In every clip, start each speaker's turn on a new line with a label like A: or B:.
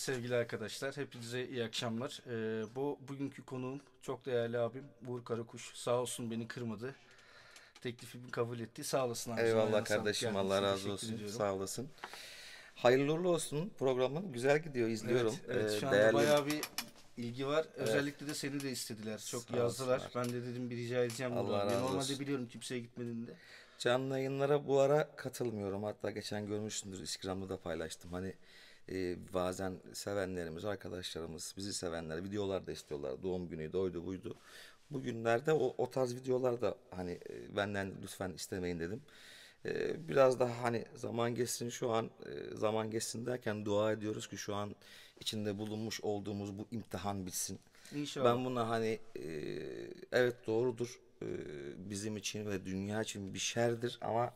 A: sevgili arkadaşlar, hepinize iyi akşamlar. Ee, bu bugünkü konuğum çok değerli abim Uğur Karakuş. Sağ olsun beni kırmadı. Teklifimi kabul etti. Sağ olasın abi. Eyvallah kardeşim. Allah razı olsun. Ediyorum. Sağ
B: olasın. Hayırlı uğurlu olsun programın. Güzel gidiyor izliyorum. Evet, evet şu anda değerli... bayağı
A: bir ilgi var. Evet. Özellikle de seni de istediler. Çok Sağ yazdılar. Olsunlar. Ben de dedim bir rica edeceğim. Allah razı ben normalde olsun. biliyorum kimseye gitmediğinde.
B: Canlı yayınlara bu ara katılmıyorum. Hatta geçen görmüşsündür. Instagram'da da paylaştım. Hani e, bazen sevenlerimiz, arkadaşlarımız, bizi sevenler videolar da istiyorlar. Doğum günüydü, oydu buydu. Bugünlerde o, o tarz videolar da hani e, benden lütfen istemeyin dedim. E, biraz daha hani zaman geçsin şu an e, zaman geçsin derken dua ediyoruz ki şu an içinde bulunmuş olduğumuz bu imtihan bitsin. İnşallah. Ben buna hani e, evet doğrudur e, bizim için ve dünya için bir şerdir ama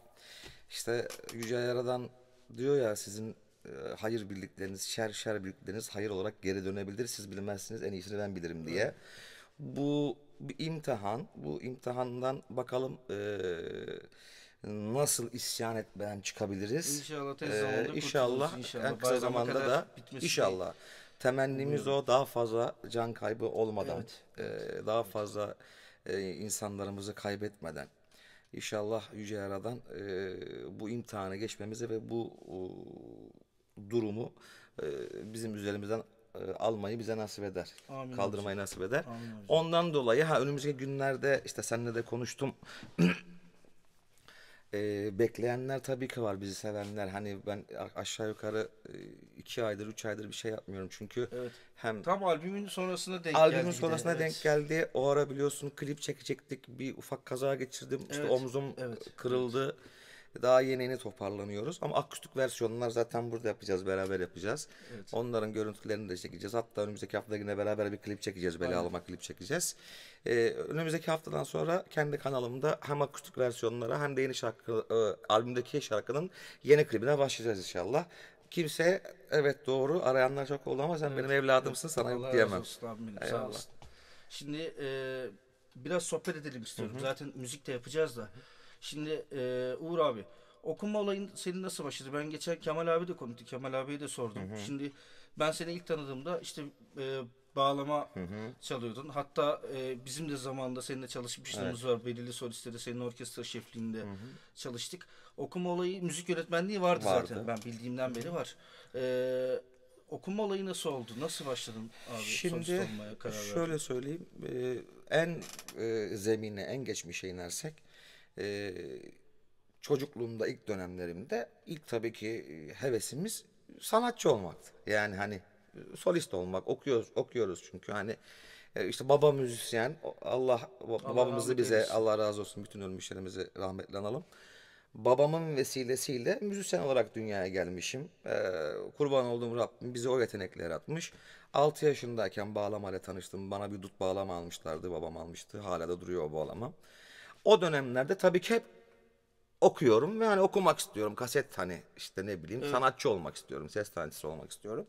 B: işte Yüce Yaradan diyor ya sizin e, hayır bildikleriniz, şer şer bildikleriniz hayır olarak geri dönebilir. Siz bilmezsiniz, en iyisini ben bilirim diye. Bu bir imtihan. Bu imtihandan bakalım e, nasıl isyan etmeden çıkabiliriz. İnşallah tez zamanda ee, inşallah, inşallah en kısa zamanda da inşallah. Değil. Temennimiz o daha fazla can kaybı olmadan, evet. e, daha fazla e, insanlarımızı kaybetmeden İnşallah Yüce Yaradan e, bu imtihanı geçmemize ve bu e, durumu e, bizim üzerimizden e, almayı bize nasip eder. Amin Kaldırmayı hocam. nasip eder. Amin Ondan dolayı ha önümüzdeki günlerde işte seninle de konuştum. e, bekleyenler tabii ki var bizi sevenler. Hani ben aşağı yukarı e, iki aydır, üç aydır bir şey yapmıyorum çünkü evet. hem
A: tam albümün sonrasında denk albümün geldi. Albümün sonrasına evet. denk
B: geldi. O ara biliyorsun klip çekecektik. Bir ufak kaza geçirdim. Evet. omzum evet. kırıldı. Evet daha yeni yeni toparlanıyoruz. Ama akustik versiyonlar zaten burada yapacağız. Beraber yapacağız. Evet. Onların görüntülerini de çekeceğiz. Hatta önümüzdeki hafta yine beraber bir klip çekeceğiz. Bela Aynen. almak klip çekeceğiz. Ee, önümüzdeki haftadan sonra kendi kanalımda hem akustik versiyonlara hem de yeni şarkı, e, albümdeki şarkının yeni klibine başlayacağız inşallah kimse evet doğru arayanlar çok oldu ama sen evet, benim evladımsın evet, sana Allah diyemem. Olsun, abim, sağ olasın.
A: Şimdi e, biraz sohbet edelim istiyorum. Hı hı. Zaten müzik de yapacağız da. Şimdi e, Uğur abi okuma olayın senin nasıl başladı? Ben geçen Kemal abi de konuştu. Kemal abiye de sordum. Hı hı. Şimdi ben seni ilk tanıdığımda işte e, bağlama hı hı. çalıyordun. Hatta e, bizim de zamanında seninle çalışmışlığımız evet. var. Belirli solistleri senin orkestra şefliğinde hı hı. çalıştık. Okuma olayı müzik yönetmenliği vardı, vardı. zaten. Ben bildiğimden beri var. E, okuma olayı nasıl oldu? Nasıl başladın abi? Şimdi olmaya karar şöyle verdin?
B: söyleyeyim. E, en e, zemine, en geçmişe inersek e, çocukluğumda ilk dönemlerimde ilk tabii ki e, hevesimiz sanatçı olmaktı. Yani hani e, solist olmak okuyoruz okuyoruz çünkü hani e, işte baba müzisyen Allah, Allah babamızı bize eylesin. Allah razı olsun bütün ölmüşlerimizi rahmetle analım. Babamın vesilesiyle müzisyen olarak dünyaya gelmişim. Ee, kurban olduğum Rabbim bize o yetenekle yaratmış. 6 yaşındayken bağlamayla tanıştım. Bana bir dut bağlama almışlardı. Babam almıştı. Hala da duruyor o bağlama o dönemlerde tabii ki hep okuyorum ve hani okumak istiyorum. Kaset hani işte ne bileyim evet. sanatçı olmak istiyorum. Ses sanatçısı olmak istiyorum.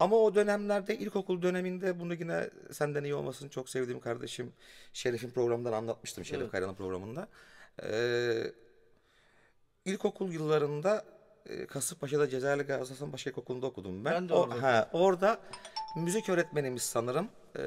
B: Ama o dönemlerde ilkokul döneminde bunu yine senden iyi olmasını çok sevdiğim kardeşim Şerif'in programından anlatmıştım. Şerif evet. Kayran'ın programında. Ee, ilkokul yıllarında e, Kasımpaşa'da Cezayirli Galatasaray Paşa İlkokulu'nda okudum ben. Ben de orada. O, ha, orada müzik öğretmenimiz sanırım. Ee,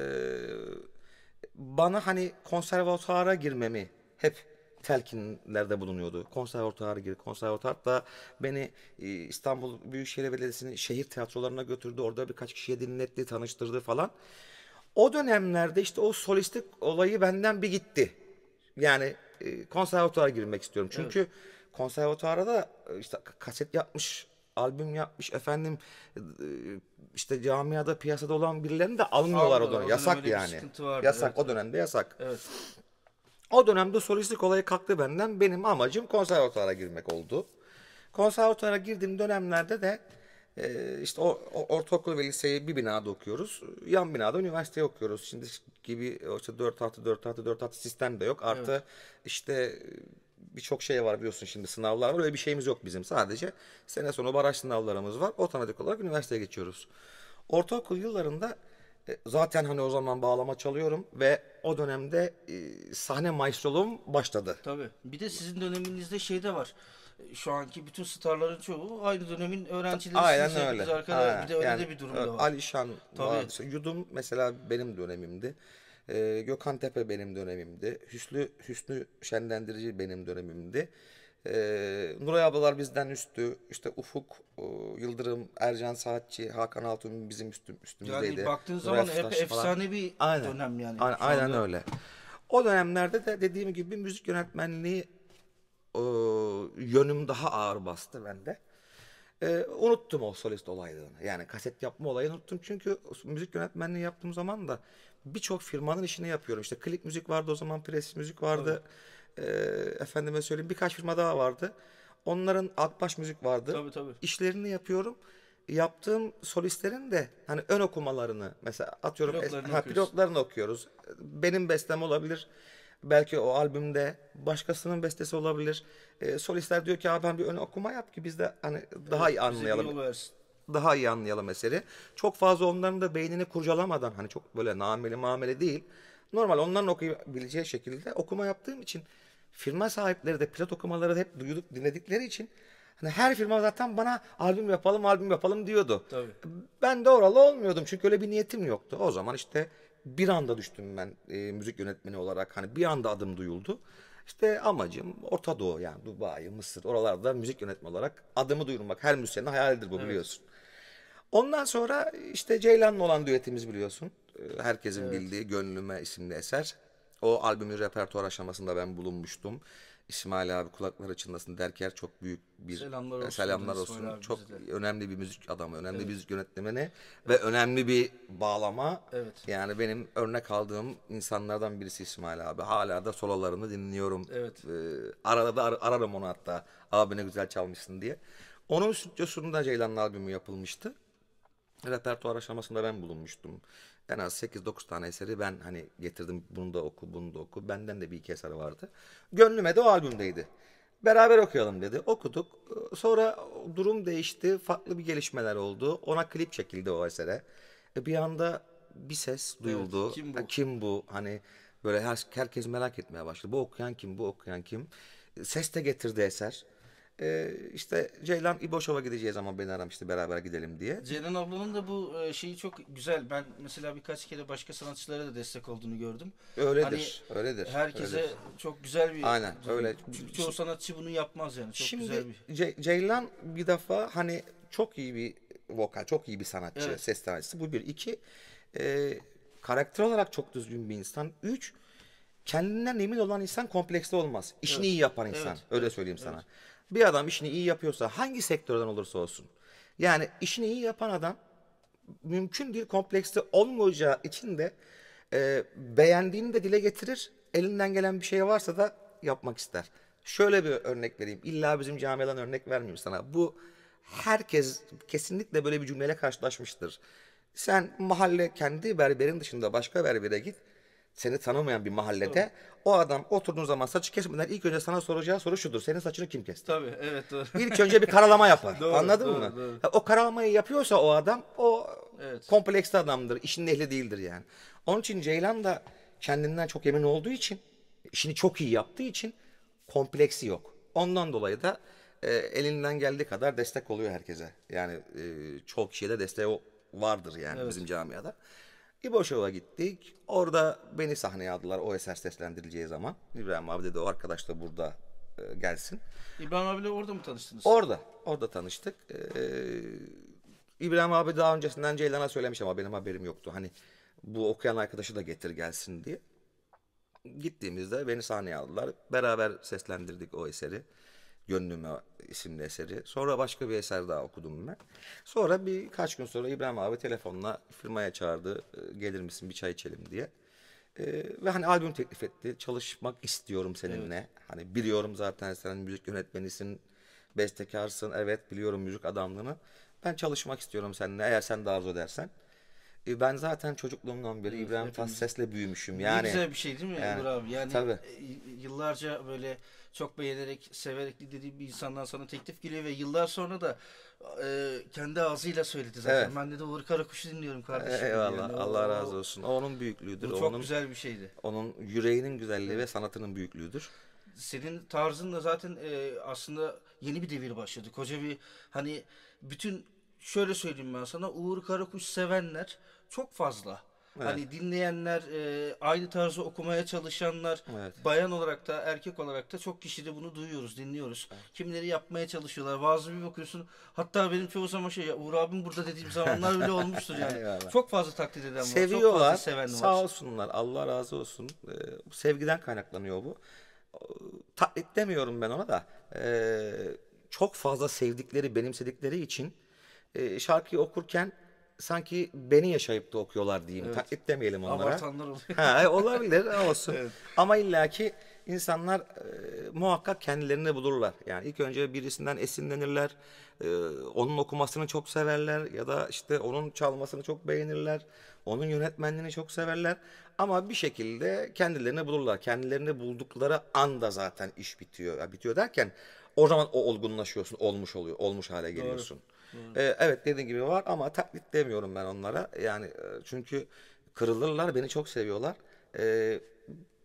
B: bana hani konservatuara girmemi hep telkinlerde bulunuyordu. Konservatuar girdi. Konservatuar da beni e, İstanbul Büyükşehir Belediyesi'nin şehir tiyatrolarına götürdü. Orada birkaç kişiye dinletti, tanıştırdı falan. O dönemlerde işte o solistik olayı benden bir gitti. Yani e, konservatuara girmek istiyorum. Çünkü evet. konservatuara da e, işte kaset yapmış, albüm yapmış efendim e, işte camiada piyasada olan birilerini de almıyorlar o dönem. yasak yani. Yasak o dönemde yasak. Evet. O dönemde solistlik olayı kalktı benden. Benim amacım konservatuara girmek oldu. Konservatuara girdiğim dönemlerde de e, işte o, o ortaokul ve liseyi bir binada okuyoruz. Yan binada üniversite okuyoruz. Şimdi gibi işte 4 artı 4 artı 4 artı sistem de yok. Artı evet. işte birçok şey var biliyorsun şimdi sınavlar var. Öyle bir şeyimiz yok bizim sadece. Sene sonu baraj sınavlarımız var. Otomatik olarak üniversiteye geçiyoruz. Ortaokul yıllarında e, zaten hani o zaman bağlama çalıyorum ve o dönemde e, sahne maestroluğum başladı. Tabii. Bir de sizin döneminizde şey de var. Şu anki bütün starların çoğu aynı dönemin öğrencileri. Aynen şey öyle. Arkadaşlar. Bir de öyle yani, de bir durum e, da var. Alişan Tabii. var. Yudum mesela benim dönemimdi. Ee, Gökhan Tepe benim dönemimdi. Hüsnü, Hüsnü Şenlendirici benim dönemimdi. Ee, Nuray ablalar bizden üstü. İşte Ufuk, e, Yıldırım, Ercan Saatçi, Hakan Altun bizim üstüm, üstümüzdeydi. Yani baktığın Nuray zaman hep efsane bir Aynen. dönem yani. Aynen, aynen öyle. O dönemlerde de dediğim gibi bir müzik yönetmenliği e, yönüm daha ağır bastı bende. E, unuttum o solist olaylarını. Yani kaset yapma olayını unuttum. Çünkü müzik yönetmenliği yaptığım zaman da birçok firmanın işini yapıyorum. İşte klip müzik vardı o zaman, pres müzik vardı e, efendime söyleyeyim birkaç firma daha vardı. Onların Akbaş Müzik vardı. Tabii tabii. İşlerini yapıyorum. Yaptığım solistlerin de hani ön okumalarını mesela atıyorum pilotlarını, es- ha, pilotlarını okuyoruz. Benim bestem olabilir. Belki o albümde başkasının bestesi olabilir. E, solistler diyor ki abi ben bir ön okuma yap ki biz de hani daha evet, iyi anlayalım. Daha iyi anlayalım eseri. Çok fazla onların da beynini kurcalamadan hani çok böyle nameli mameli değil normal onların okuyabileceği şekilde okuma yaptığım için firma sahipleri de plak okumaları da hep duyduk dinledikleri için hani her firma zaten bana albüm yapalım albüm yapalım diyordu. Tabii. Ben de oralı olmuyordum çünkü öyle bir niyetim yoktu. O zaman işte bir anda düştüm ben e, müzik yönetmeni olarak hani bir anda adım duyuldu. İşte amacım Orta Doğu yani Dubai, Mısır oralarda müzik yönetmeni olarak adımı duyurmak. Her müzisyenin hayalidir bu evet. biliyorsun. Ondan sonra işte Ceylan'la olan düetimiz biliyorsun. E, herkesin evet. bildiği Gönlüme isimli eser. O albümün repertuar aşamasında ben bulunmuştum. İsmail abi kulaklar açılmasın derker çok büyük bir selamlar e, olsun. Selamlar olsun. Çok bize. önemli bir müzik adamı, önemli evet. bir müzik yönetmeni evet. ve önemli bir bağlama. Evet. Yani benim örnek aldığım insanlardan birisi İsmail abi. Hala da solalarını dinliyorum. Evet. Ee, arada da ar- ararım onu hatta. Abi ne güzel çalmışsın diye. Onun stüdyosunda Ceylan'ın albümü yapılmıştı. Repertuar aşamasında ben bulunmuştum en az 8-9 tane eseri ben hani getirdim bunu da oku bunu da oku. Benden de bir iki eser vardı. Gönlüme de o albümdeydi. Beraber okuyalım dedi. Okuduk. Sonra durum değişti. Farklı bir gelişmeler oldu. Ona klip çekildi o esere. E, bir anda bir ses duyuldu. Evet, kim, bu? kim bu? Hani böyle herkes merak etmeye başladı. Bu okuyan kim? Bu okuyan kim? Ses de getirdi eser e, işte Ceylan İboşov'a gideceğiz ama beni aramıştı beraber gidelim diye. Ceylan ablanın
A: da bu e, şeyi çok güzel. Ben mesela birkaç kere başka sanatçılara da destek olduğunu gördüm. Öyledir. Hani öyledir. Herkese öyledir. çok güzel bir Aynen öyle. Çünkü çoğu sanatçı bunu yapmaz yani.
B: Çok Şimdi, güzel bir. Ce- Ceylan bir defa hani çok iyi bir vokal, çok iyi bir sanatçı, evet. ses sanatçısı. Bu bir. iki e, karakter olarak çok düzgün bir insan. Üç, kendinden emin olan insan kompleksli olmaz. İşini evet. iyi yapan insan. Evet. Öyle evet. söyleyeyim evet. sana. Bir adam işini iyi yapıyorsa hangi sektörden olursa olsun. Yani işini iyi yapan adam mümkün değil komplekste olmayacağı için de e, beğendiğini de dile getirir. Elinden gelen bir şey varsa da yapmak ister. Şöyle bir örnek vereyim. İlla bizim camiadan örnek vermeyeyim sana. Bu herkes kesinlikle böyle bir cümleyle karşılaşmıştır. Sen mahalle kendi berberin dışında başka berbere git seni tanımayan bir mahallede Tabii. o adam oturduğun zaman saçı kesmeden ilk önce sana soracağı soru şudur. Senin saçını kim kesti?
A: Tabii evet doğru. İlk önce bir karalama yapar. doğru, anladın doğru, mı? Doğru.
B: Ya, o karalamayı yapıyorsa o adam o evet. kompleksli adamdır. İşin ehli değildir yani. Onun için Ceylan da kendinden çok emin olduğu için işini çok iyi yaptığı için kompleksi yok. Ondan dolayı da e, elinden geldiği kadar destek oluyor herkese. Yani e, çok kişiye de desteği vardır yani evet. bizim camiada. İboşov'a gittik. Orada beni sahneye aldılar o eser seslendirileceği zaman. İbrahim abi dedi o arkadaş da burada e, gelsin. İbrahim abiyle orada mı tanıştınız? Orada. Orada tanıştık. Ee, İbrahim abi daha öncesinden Ceylan'a söylemiş ama benim haberim yoktu. Hani bu okuyan arkadaşı da getir gelsin diye. Gittiğimizde beni sahneye aldılar. Beraber seslendirdik o eseri. Gönlüme isimli eseri. Sonra başka bir eser daha okudum ben. Sonra birkaç gün sonra İbrahim abi telefonla firmaya çağırdı. E, gelir misin bir çay içelim diye. Ee, ve hani albüm teklif etti. Çalışmak istiyorum seninle. Evet. Hani biliyorum zaten sen müzik yönetmenisin, bestekarsın. Evet biliyorum müzik adamlığını. Ben çalışmak istiyorum seninle eğer sen de arzu edersen. E, ben zaten çocukluğumdan beri evet, İbrahim Tatlıses'le büyümüşüm. Yani, ne güzel bir şey değil mi yani, Uğur abi? Yani tabii.
A: E, yıllarca böyle çok beğenerek, severek dinlediğim bir insandan sana teklif geliyor ve yıllar sonra da e, kendi ağzıyla söyledi zaten. Evet. Ben de Uğur Karakuş'u dinliyorum kardeşim. E, eyvallah. Yani.
B: Allah razı olsun. O, onun büyüklüğüdür. Bu çok onun, güzel bir şeydi. Onun yüreğinin güzelliği evet. ve sanatının büyüklüğüdür
A: senin tarzın da zaten e, aslında yeni bir devir başladı. Koca bir hani bütün şöyle söyleyeyim ben sana Uğur Karakuş sevenler çok fazla. Evet. Hani dinleyenler, e, aynı tarzı okumaya çalışanlar, evet. bayan olarak da erkek olarak da çok kişide bunu duyuyoruz, dinliyoruz. Evet. Kimileri yapmaya çalışıyorlar. Bazı bir bakıyorsun. Hatta benim çoğu zaman şey ya Uğur abim burada dediğim zamanlar bile olmuştur yani. Çok fazla takdir eden var. Seviyorlar. Çok fazla seven var. Sağ
B: olsunlar. Allah razı olsun. Ee, bu sevgiden kaynaklanıyor bu. Taklit demiyorum ben ona da. Ee, çok fazla sevdikleri, benimsedikleri için e, şarkıyı okurken sanki beni yaşayıp da okuyorlar diyeyim. Evet. Taklit demeyelim onlara. Abartanlar
A: oluyor. Ha, e, olabilir
B: olsun. evet. Ama illaki insanlar e, muhakkak kendilerini bulurlar. Yani ilk önce birisinden esinlenirler. E, onun okumasını çok severler ya da işte onun çalmasını çok beğenirler. Onun yönetmenliğini çok severler. Ama bir şekilde kendilerini bulurlar. Kendilerini buldukları anda zaten iş bitiyor. Ya bitiyor derken o zaman o olgunlaşıyorsun, olmuş oluyor, olmuş hale geliyorsun. Doğru. Ee, evet dediğin gibi var ama taklit demiyorum ben onlara. Yani e, çünkü kırılırlar, beni çok seviyorlar. Ee,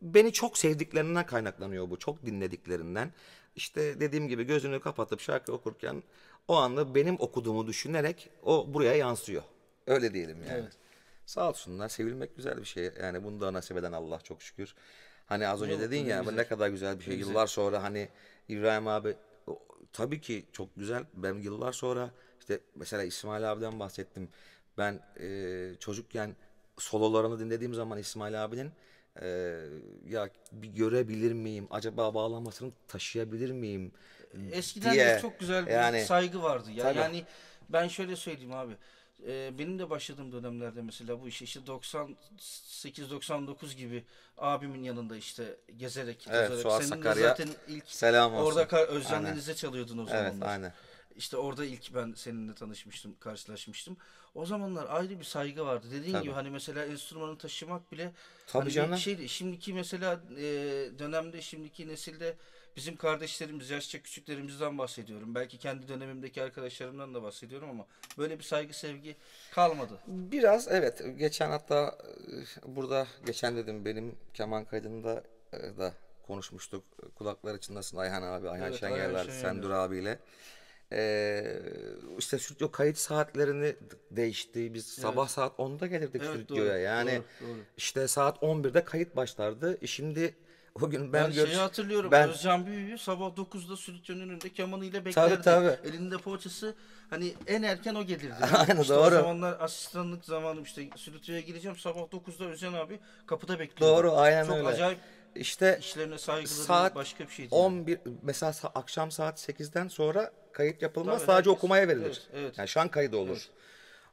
B: beni çok sevdiklerinden kaynaklanıyor bu. Çok dinlediklerinden. İşte dediğim gibi gözünü kapatıp şarkı okurken o anda benim okuduğumu düşünerek o buraya yansıyor. Öyle diyelim yani. Evet. Sağ olsunlar. Sevilmek güzel bir şey. Yani bunu da nasip eden Allah çok şükür. Hani az önce Yok, dedin ya güzel. ne kadar güzel bir şey. Güzel. Yıllar sonra hani İbrahim abi tabii ki çok güzel. Ben yıllar sonra işte mesela İsmail abiden bahsettim. Ben e, çocukken sololarını dinlediğim zaman İsmail abinin e, ya bir görebilir miyim? Acaba bağlamasını taşıyabilir miyim? Eskiden diye. çok güzel bir yani, saygı vardı. Ya. Yani
A: ben şöyle söyleyeyim abi. E, benim de başladığım dönemlerde mesela bu işi işte 98-99 gibi abimin yanında işte gezerek, evet, gezerek. Suat Senin Sakarya, de zaten ilk selam olsun. orada Özcan çalıyordun o zamanlar. Evet aynen işte orada ilk ben seninle tanışmıştım, karşılaşmıştım. O zamanlar ayrı bir saygı vardı. Dediğin Tabii. gibi hani mesela enstrümanı taşımak bile Tabii hani canım. şeydi. Şimdiki mesela e, dönemde, şimdiki nesilde bizim kardeşlerimiz, yaşça küçüklerimizden bahsediyorum. Belki kendi dönemimdeki arkadaşlarımdan da bahsediyorum ama böyle bir saygı sevgi kalmadı.
B: Biraz evet. Geçen hatta e, burada geçen dedim benim keman kaydında e, da konuşmuştuk. Kulaklar için nasıl Ayhan abi, Ayhan evet, Şengeller, Sendur abiyle. Ee, işte stüdyo kayıt saatlerini değişti. Biz evet. sabah saat 10'da gelirdik evet, stüdyoya. Doğru, yani doğru, doğru. işte saat 11'de kayıt başlardı. E, şimdi o gün ben yani şeyi hatırlıyorum. Ben... Özcan
A: Büyüğü sabah 9'da stüdyonun önünde kemanıyla beklerdi. Tabii, tabii. Elinde poğaçası. Hani en erken o gelirdi. Aynen işte doğru. O zamanlar asistanlık zamanım işte stüdyoya gireceğim. Sabah 9'da Özcan abi kapıda bekliyordu. Doğru aynen Çok
C: öyle.
B: Çok acayip işte işlerine saygılı saat başka bir şeydi. 11 yani. mesela akşam saat 8'den sonra Kayıt yapılmaz Tabii, sadece herkes, okumaya verilir. Evet, evet. Yani şan kaydı olur. Evet.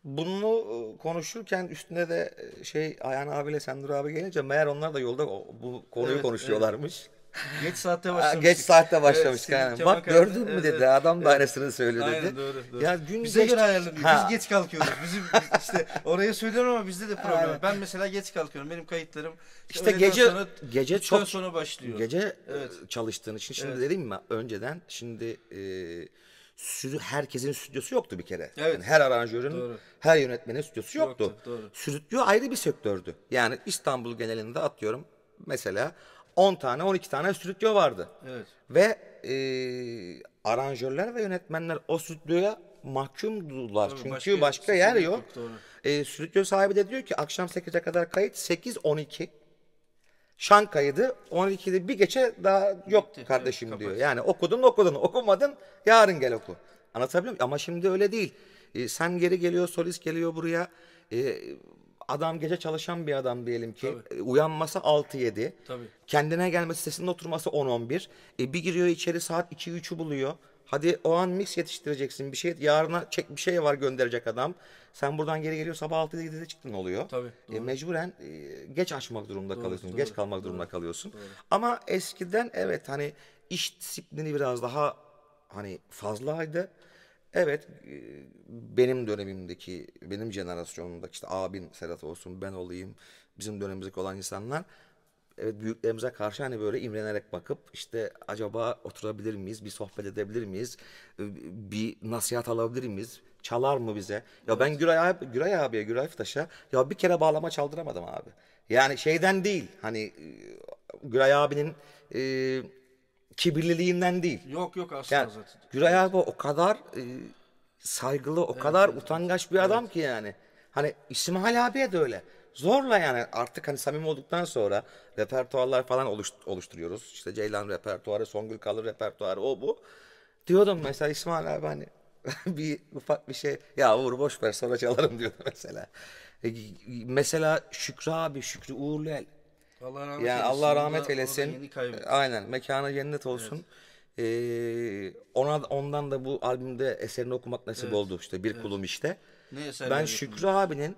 B: Bunu e, konuşurken üstüne de e, şey Ayhan abiyle Sendur abi gelince meğer onlar da yolda bu konuyu evet, konuşuyorlarmış. Evet. Geç saatte başlamış. Geç saatte başlamış. Evet, yani. Bak gördün mü dedi. Evet, adam da evet. aynısını söylüyor dedi. Aynen doğru. doğru. Ya gün Bize geç... göre ayarlanıyor. Biz geç
A: kalkıyoruz. Bizim işte
B: oraya söylüyorum ama
A: bizde de problem. Evet. Ben mesela geç kalkıyorum. Benim kayıtlarım işte gece sonra, gece çok
B: sonra başlıyor. Gece evet. çalıştığın için şimdi evet. dedim mi önceden şimdi e, sürü herkesin stüdyosu yoktu bir kere. Evet. Yani her aranjörün, doğru. her yönetmenin stüdyosu yoktu. yoktu doğru. Stüdyo ayrı bir sektördü. Yani İstanbul genelinde atıyorum mesela 10 tane 12 tane stüdyo vardı. Evet. Ve e, aranjörler ve yönetmenler o stüdyoya mahkumdular. Tabii, Çünkü başka, başka yer yok. yok doğru. E, stüdyo sahibi de diyor ki akşam 8'e kadar kayıt 8-12 Şankay'dı. 12'de bir geçe daha yok Bitti, kardeşim evet, diyor. Yani okudun okudun okumadın yarın gel oku. Anlatabiliyor muyum? Ama şimdi öyle değil. E, sen geri geliyor solist geliyor buraya. E, adam gece çalışan bir adam diyelim ki. Tabii. E, uyanması 6-7. Tabii. Kendine gelmesi sesinde oturması 10-11. E, bir giriyor içeri saat 2-3'ü buluyor. Hadi o an mix yetiştireceksin. Bir şey yarına çek bir şey var gönderecek adam. Sen buradan geri geliyor sabah 6'da 7'de çıktın oluyor. Tabii. E, mecburen e, geç açmak durumunda doğru, kalıyorsun. Doğru, geç kalmak doğru, kalıyorsun. Doğru. Ama eskiden evet hani iş disiplini biraz daha hani fazlaydı. Evet e, benim dönemimdeki, benim jenerasyonumdaki işte abin Serhat olsun, ben olayım, bizim dönemimizdeki olan insanlar evet büyüklerimize karşı hani böyle imrenerek bakıp işte acaba oturabilir miyiz, bir sohbet edebilir miyiz, bir nasihat alabilir miyiz, çalar mı bize? Ya ben Güray, abi, Güray abiye, Güray Fitaş'a ya bir kere bağlama çaldıramadım abi. Yani şeyden değil hani Güray abinin e, kibirliliğinden değil. Yok yok aslında yani, zaten. Güray abi o kadar e, saygılı, o evet, kadar evet. utangaç bir adam evet. ki yani. Hani İsmail abiye de öyle zorla yani artık hani samimi olduktan sonra repertuarlar falan oluşturuyoruz. İşte Ceylan repertuarı, Songül Kalır repertuarı o bu. Diyordum mesela İsmail abi hani bir ufak bir şey ya Uğur boş ver sonra çalarım diyordu mesela. E, mesela Şükrü abi, Şükrü Uğurluel. Allah rahmet yani Allah rahmet eylesin. E, aynen mekanı cennet olsun. Evet. Ee, ona ondan da bu albümde eserini okumak nasip evet. oldu işte bir evet. kulum işte. Ne eser? ben Şükrü abinin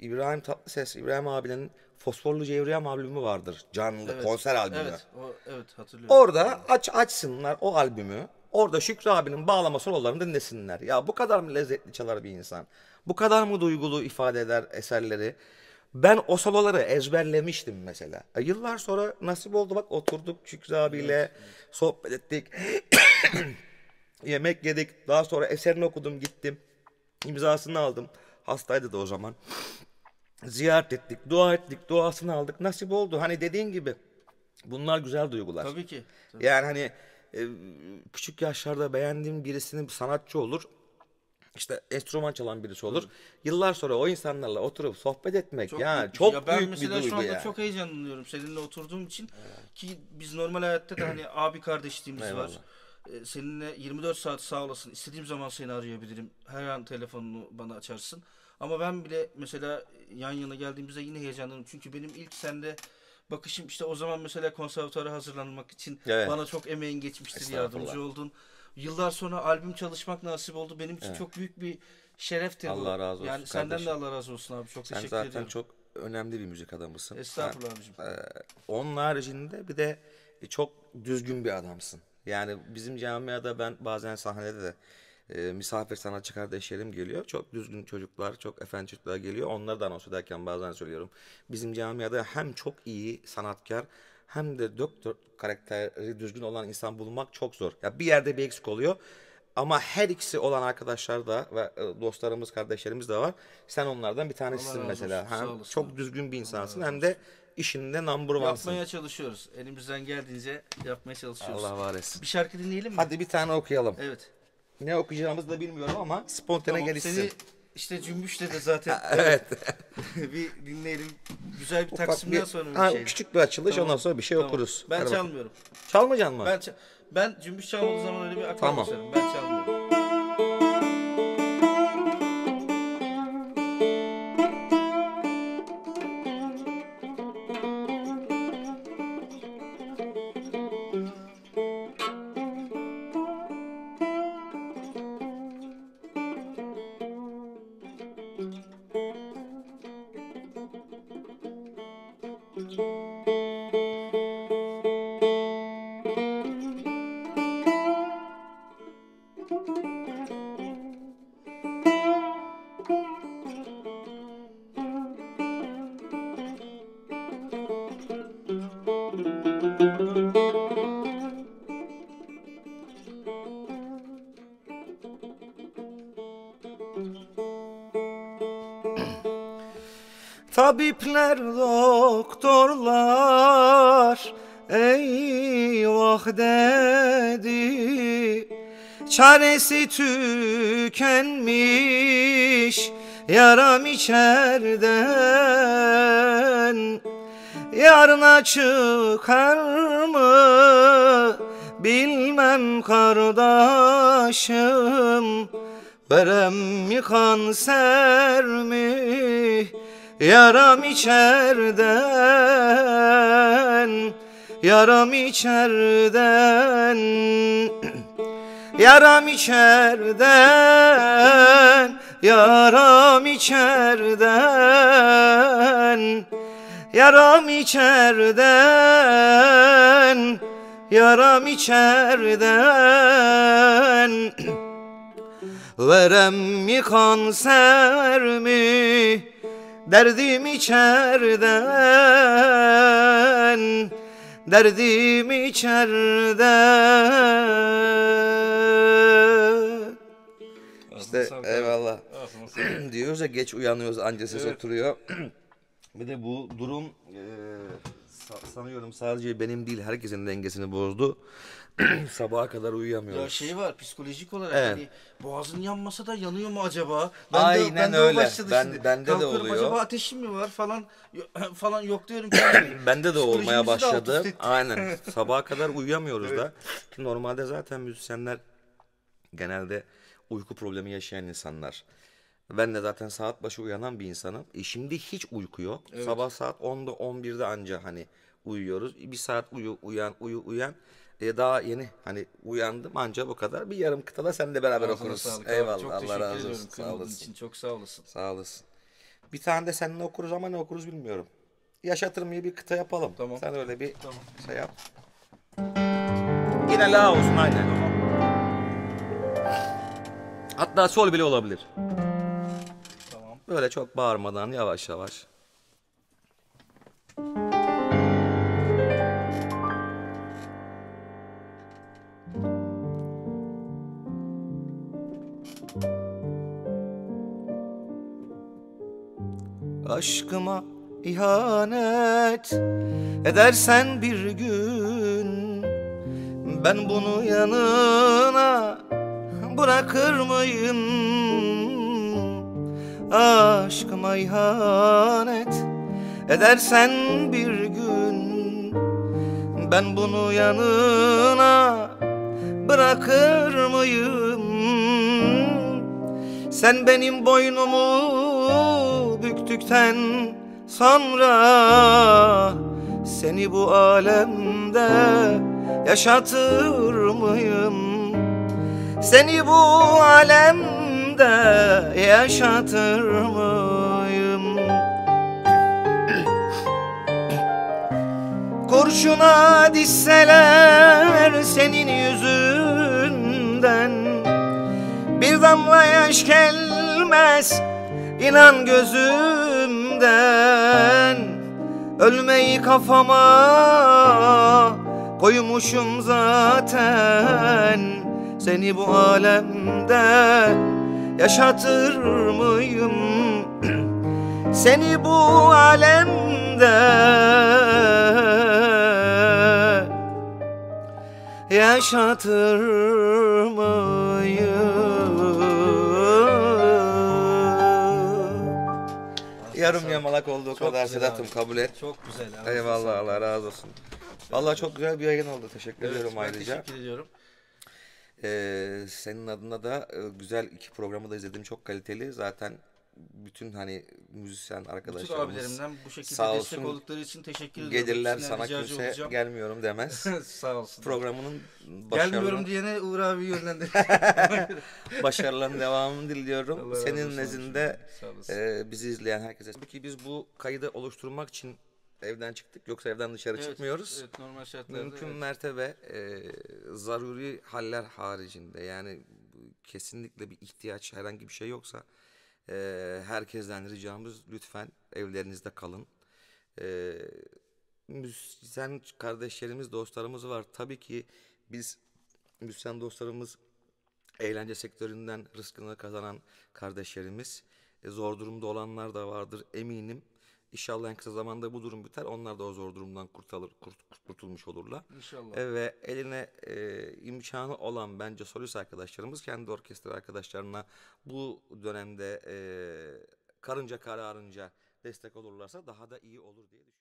B: İbrahim Tatlıses, İbrahim abilerin Fosforlu Cevriyam albümü vardır. Canlı evet, konser albümü. Evet, o, evet hatırlıyorum. Orada aç açsınlar o albümü. Orada Şükrü abinin bağlama sololarını dinlesinler. Ya bu kadar mı lezzetli çalar bir insan? Bu kadar mı duygulu ifade eder eserleri? Ben o soloları ezberlemiştim mesela. E, yıllar sonra nasip oldu bak oturduk Şükrü abiyle evet, evet. sohbet ettik. Yemek yedik. Daha sonra eserini okudum gittim. İmzasını aldım. Hastaydı da o zaman. Ziyaret ettik, dua ettik, duasını aldık. Nasip oldu. Hani dediğin gibi bunlar güzel duygular. Tabii ki. Tabii. Yani hani e, küçük yaşlarda beğendiğim birisinin sanatçı olur işte enstrüman çalan birisi olur. Hı. Yıllar sonra o insanlarla oturup sohbet etmek çok ya büyük, çok ya büyük bir duygu. Ben mesela şu anda çok
A: heyecanlanıyorum seninle oturduğum için evet. ki biz normal hayatta da hani abi kardeşliğimiz Eyvallah. var. Ee, seninle 24 saat sağ olasın. İstediğim zaman seni arayabilirim. Her an telefonunu bana açarsın. Ama ben bile mesela yan yana geldiğimizde yine heyecanlanıyorum. Çünkü benim ilk sende bakışım işte o zaman mesela konservatuara hazırlanmak için evet. bana çok emeğin geçmiştir yardımcı oldun. Yıllar sonra albüm çalışmak nasip oldu. Benim için evet. çok büyük bir şereftir Allah bu. razı olsun. Yani kardeşim. senden de Allah razı olsun abi. Çok Sen teşekkür ederim. Sen zaten çok
B: önemli bir müzik adamısın. Estağfurullah Sen, abicim. E, onun haricinde bir de e, çok düzgün bir adamsın. Yani bizim camiada ben bazen sahnede de e, misafir sanatçı kardeşlerim geliyor. Çok düzgün çocuklar, çok efendi çocuklar geliyor. Onları da anons ederken bazen söylüyorum. Bizim camiada hem çok iyi sanatkar hem de doktor karakteri düzgün olan insan bulmak çok zor. Ya bir yerde bir eksik oluyor. Ama her ikisi olan arkadaşlar da ve e, dostlarımız, kardeşlerimiz de var. Sen onlardan bir tanesisin Allah mesela. Olsun, hem çok düzgün bir insansın hem de işinde number one'sın. Yapmaya
A: çalışıyoruz. Elimizden geldiğince yapmaya çalışıyoruz. Allah var etsin. Bir şarkı dinleyelim mi?
B: Hadi bir tane okuyalım. Evet. Ne okuyacağımızı da bilmiyorum ama spontane tamam, gelişsin. Seni
A: işte cümbüşle de
B: zaten evet. bir dinleyelim. Güzel bir Ufak taksimden bir, sonra bir ha, şey. Küçük bir açılış tamam. ondan sonra bir şey tamam. okuruz. Ben Hadi çalmıyorum. Bakalım. Çalmayacaksın mı? Ben,
A: ben cümbüş çalmadığı zaman öyle bir akıl tamam.
B: Ben çalmıyorum.
C: Tabipler, doktorlar eyvah dedi Çaresi tükenmiş yaram içerden Yarına çıkar mı bilmem kardeşim Verem mi kanser mi Yaram içerden Yaram içerden Yaram içerden Yaram içerden Yaram içerden Yaram içerden Verem mi kanser mi Derdim içerden Derdim içerden
B: İşte eyvallah Diyoruz ya geç uyanıyoruz anca ses evet. oturuyor Bir de bu durum e, sanıyorum sadece benim değil herkesin dengesini bozdu Sabaha kadar uyuyamıyoruz. Ya şey
A: var psikolojik olarak evet. hani boğazın yanmasa da yanıyor mu acaba? Ben Aynen de, ben de öyle. Başladı ben, şimdi. Bende de oluyor. Acaba ateşim mi var falan falan yok diyorum. bende de olmaya başladı. Aynen.
B: Sabaha kadar uyuyamıyoruz evet. da. Ki normalde zaten müzisyenler genelde uyku problemi yaşayan insanlar. Ben de zaten saat başı uyanan bir insanım. E şimdi hiç uyku yok. Evet. Sabah saat 10'da 11'de anca hani uyuyoruz. Bir saat uyu uyan uyu uyan e, daha yeni hani uyandım anca bu kadar. Bir yarım kıtada seninle beraber Ağzına okuruz. Sağlık, Eyvallah. Çok Allah razı olsun. Sağ olasın. Için. Çok sağ olasın. Sağ olasın. Bir tane de seninle okuruz ama ne okuruz bilmiyorum. Yaşatır mıyı bir kıta yapalım. Tamam. Sen öyle bir tamam. şey yap. Yine la olsun aynen. Hatta sol bile olabilir. Tamam. Böyle çok bağırmadan yavaş yavaş.
C: aşkıma ihanet edersen bir gün ben bunu yanına bırakır mıyım aşkıma ihanet edersen bir gün ben bunu yanına bırakır mıyım sen benim boynumu büktükten sonra Seni bu alemde yaşatır mıyım? Seni bu alemde yaşatır mıyım? Kurşuna dişseler senin yüzünden Bir damla yaş gelmez İnan gözümden Ölmeyi kafama Koymuşum zaten Seni bu alemde Yaşatır mıyım Seni bu alemde Yaşatır mıyım
A: Yarım yamalak oldu o kadar Sedat'ım kabul et. Çok güzel. abi. Eyvallah
B: Allah razı olsun. Valla çok güzel bir yayın oldu. Teşekkür Evet, ediyorum ben ayrıca. teşekkür ediyorum. Ee, senin adına da e, güzel iki programı da izledim. Çok kaliteli. Zaten bütün hani müzisyen arkadaşlarımız bütün abilerimden bu şekilde sağ olsun, destek oldukları için teşekkür ediyorum. Gelirler sana kimse olacağım. gelmiyorum demez. sağ olsun. Programının başarılı... Gelmiyorum
A: diyene Uğur abi yönlendir. Başarıların devamını diliyorum. Allah Senin nezdinde
B: e, bizi izleyen herkese. Tabii biz bu kaydı oluşturmak için evden çıktık yoksa evden dışarı evet, çıkmıyoruz. Evet normal şartlarda. Mümkün evet. mertebe e, zaruri haller haricinde yani kesinlikle bir ihtiyaç herhangi bir şey yoksa e, herkesten ricamız lütfen evlerinizde kalın. E, ee, müzisyen kardeşlerimiz, dostlarımız var. Tabii ki biz müzisyen dostlarımız eğlence sektöründen rızkını kazanan kardeşlerimiz. E, zor durumda olanlar da vardır eminim. İnşallah en kısa zamanda bu durum biter. Onlar da o zor durumdan kurtulur, kurt, kurtulmuş olurlar. İnşallah. E, ve eline e, imkanı olan bence solist arkadaşlarımız kendi orkestra arkadaşlarına bu dönemde e, karınca kararınca destek olurlarsa daha da iyi olur diye düşünüyorum.